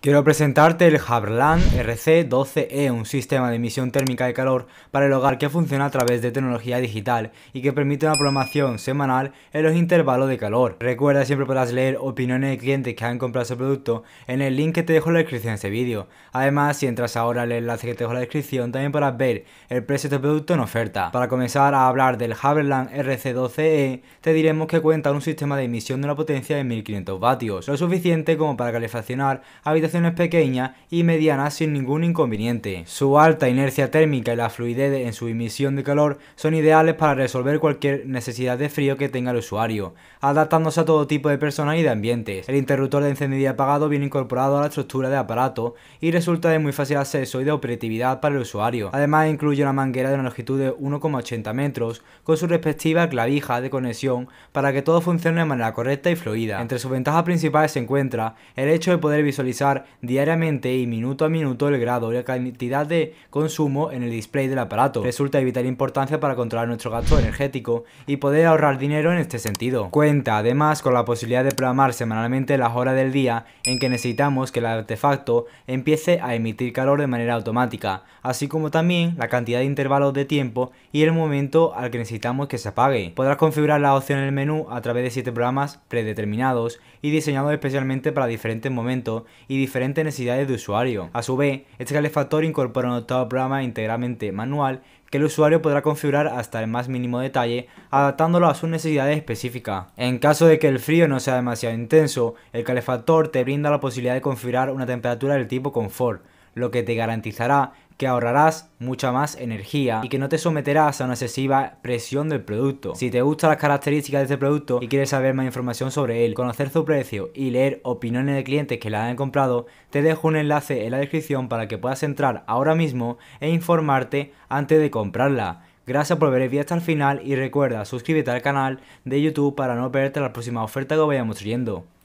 Quiero presentarte el Haverland RC12E, e, un sistema de emisión térmica de calor para el hogar que funciona a través de tecnología digital y que permite una programación semanal en los intervalos de calor. Recuerda siempre podrás leer opiniones de clientes que han comprado ese producto en el link que te dejo en la descripción de este vídeo. Además, si entras ahora al enlace que te dejo en la descripción, también podrás ver el precio de este producto en oferta. Para comenzar a hablar del Haberland RC12E, e, te diremos que cuenta con un sistema de emisión de una potencia de 1500 vatios, lo suficiente como para calefaccionar habitaciones es pequeñas y medianas sin ningún inconveniente. Su alta inercia térmica y la fluidez en su emisión de calor son ideales para resolver cualquier necesidad de frío que tenga el usuario, adaptándose a todo tipo de personas y de ambientes. El interruptor de encendido y apagado viene incorporado a la estructura de aparato y resulta de muy fácil acceso y de operatividad para el usuario. Además incluye una manguera de una longitud de 1,80 metros con su respectiva clavija de conexión para que todo funcione de manera correcta y fluida. Entre sus ventajas principales se encuentra el hecho de poder visualizar diariamente y minuto a minuto el grado y la cantidad de consumo en el display del aparato. Resulta de vital importancia para controlar nuestro gasto energético y poder ahorrar dinero en este sentido. Cuenta además con la posibilidad de programar semanalmente las horas del día en que necesitamos que el artefacto empiece a emitir calor de manera automática, así como también la cantidad de intervalos de tiempo y el momento al que necesitamos que se apague. Podrás configurar la opción en el menú a través de siete programas predeterminados y diseñados especialmente para diferentes momentos y diferentes necesidades de usuario. A su vez, este calefactor incorpora un octavo programa íntegramente manual que el usuario podrá configurar hasta el más mínimo detalle, adaptándolo a sus necesidades específicas. En caso de que el frío no sea demasiado intenso, el calefactor te brinda la posibilidad de configurar una temperatura del tipo confort, lo que te garantizará que ahorrarás mucha más energía y que no te someterás a una excesiva presión del producto. Si te gustan las características de este producto y quieres saber más información sobre él, conocer su precio y leer opiniones de clientes que la han comprado, te dejo un enlace en la descripción para que puedas entrar ahora mismo e informarte antes de comprarla. Gracias por ver el vídeo hasta el final y recuerda suscríbete al canal de YouTube para no perderte la próxima oferta que vayamos trayendo.